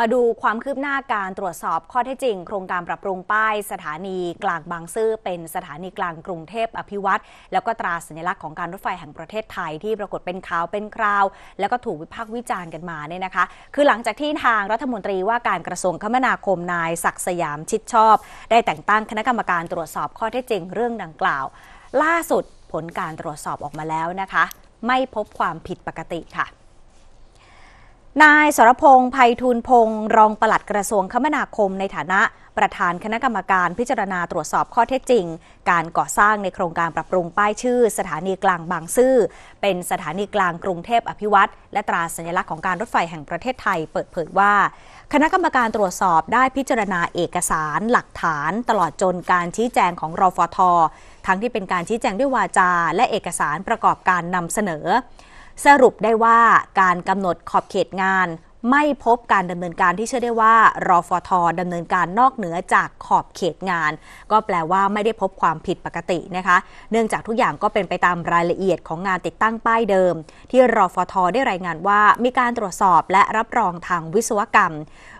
มาดูความคืบหน้าการตรวจสอบข้อเท็จจริง โครงการปรับปรุงป้ายสถานีกลางบางซื่อเป็นสถานีกลางกรุงเทพอภิวัตรแล้วก็ตราสัญลักษณ์ของการรถไฟแห่งประเทศไทยที่ปรากฏเป็นข่าวเป็นคราว แล้วก็ถูกวิพากษ์วิจารณ์กันมาเนี่ยนะคะ คือหลังจากที่ทางรัฐมนตรีว่าการกระทรวงคมนาคมนาย ศักดิ์สยามชิดชอบ ได้แต่งตั้งคณะกรรมการตรวจสอบข้อเท็จจริงเรื่องดังกล่าวล่าสุดผลการตรวจสอบออกมาแล้วนะคะ ไม่พบความผิดปกติค่ะนายสรพงศ์ภัยทูลพงศ์รองปลัดกระทรวงคมนาคมในฐานะ ประธานคณะกรรมการพิจารณาตรวจสอบข้อเท็จจริง การก่อสร้างในโครงการปรับปรุงป้ายชื่อสถานีกลางบางซื่อเป็นสถานีกลางกรุงเทพอภิวัตรและตราสัญลักษณ์ของการรถไฟแห่งประเทศไทยเปิดเผยว่า คณะกรรมการตรวจสอบได้พิจารณาเอกสารหลักฐาน ตลอดจนการชี้แจงของรอฟททั้งที่เป็นการชี้แจงด้วยวาจา และเอกสารประกอบการนำเสนอสรุปได้ว่าการกำหนดขอบเขตงาน ไม่พบการดำเนินการที่เชื่อได้ว่ารอฟอทดำเนินการนอกเหนือจากขอบเขตงาน ก็แปลว่าไม่ได้พบความผิดปกตินะคะ เนื่องจากทุกอย่างก็เป็นไปตามรายละเอียดของงานติดตั้งป้ายเดิม ที่รอฟอทได้รายงานว่า มีการตรวจสอบและรับรองทางวิศวกรรม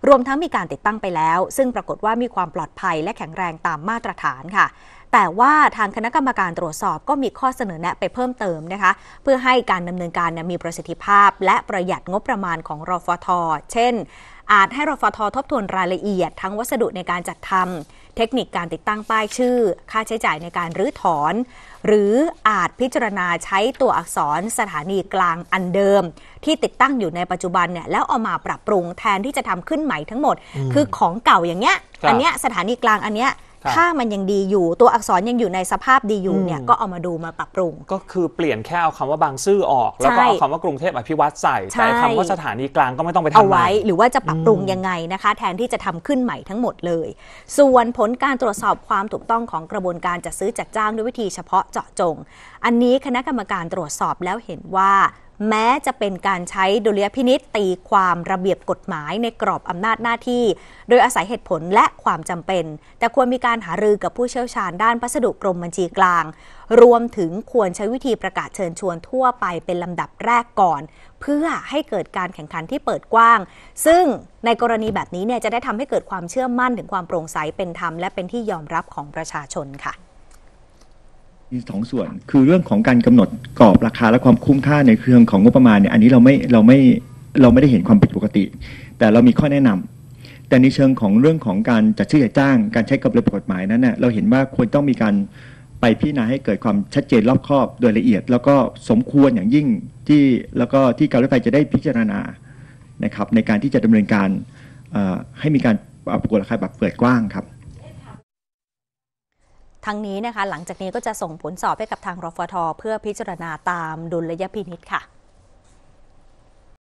รวมทั้งมีการติดตั้งไปแล้ว ซึ่งปรากฏว่ามีความปลอดภัยและแข็งแรงตามมาตรฐานค่ะแต่ว่าทางคณะกรรมการตรวจสอบก็มีข้อเสนอแนะไปเพิ่มเติมนะคะ เพื่อให้การดำเนินการมีประสิทธิภาพและประหยัดงบประมาณของรอฟท เช่น อาจให้รฟททบทวนรายละเอียดทั้งวัสดุในการจัดทำเทคนิคการติดตั้งป้ายชื่อ ค่าใช้จ่ายในการรื้อถอน หรืออาจพิจารณาใช้ตัวอักษรสถานีกลางอันเดิม ที่ติดตั้งอยู่ในปัจจุบันเนี่ยแล้วเอามาปรับปรุงแทนที่จะทำขึ้นใหม่ทั้งหมด คือของเก่าอย่างเงี้ยอันเนี้ยสถานีกลางอันเนี้ยถ้ามันยังดีอยู่ตัวอักษรยังอยู่ในสภาพดีอยู่เนี่ย ก็เอามาดูมาปรับปรุง ก็คือเปลี่ยนแค่เอาคำว่าบางซื่อออก แล้วก็เอาคำว่ากรุงเทพอภิวัตรใส่ แต่คำว่าสถานีกลางก็ไม่ต้องไปทำเอาไว้ หรือว่าจะปรับปรุงยังไงนะคะ แทนที่จะทำขึ้นใหม่ทั้งหมดเลย ส่วนผลการตรวจสอบความถูกต้องของกระบวนการจัดซื้อจัดจ้างด้วยวิธีเฉพาะเจาะจง อันนี้คณะกรรมการตรวจสอบแล้วเห็นว่าแม้จะเป็นการใช้ดุลยพินิษตีความระเบียบกฎหมายในกรอบอำนาจหน้าที่ โดยอาศัยเหตุผลและความจำเป็น แต่ควรมีการหารือกับผู้เชี่ยวชาญด้านพัสดุกรมบัญชีกลาง รวมถึงควรใช้วิธีประกาศเชิญชวนทั่วไปเป็นลำดับแรกก่อน เพื่อให้เกิดการแข่งขันที่เปิดกว้าง ซึ่งในกรณีแบบนี้เนี่ยจะได้ทำให้เกิดความเชื่อมั่นถึงความโปร่งใสเป็นธรรมและเป็นที่ยอมรับของประชาชนค่ะีสองส่วนคือเรื่องของการกำหนดกรอบราคาและความคุ้มค่าในเครื่องของงบประมาณเนี่ยอันนี้เราไม่เราไม่เราไม่ได้เห็นความผิดปกติ แต่เรามีข้อแนะนำ แต่ในเชิงของเรื่องของการจัดชื่อจัดจ้าง การใช้กับระบบกฎหมายนั้นเนี่ยเราเห็นว่าควรต้องมีการไปพิจารณาให้เกิดความชัดเจนรอบคอบ โดยละเอียด แล้วก็สมควรอย่างยิ่งที่แล้วก็ที่การรถไฟจะได้พิจารณานะครับในการที่จะดำเนินการให้มีการปรับกวราคาแบบเปิดกว้างครับทั้งนี้นะคะ หลังจากนี้ก็จะส่งผลสอบให้กับทางรฟท เพื่อพิจารณาตามดุลยพินิษค่ะ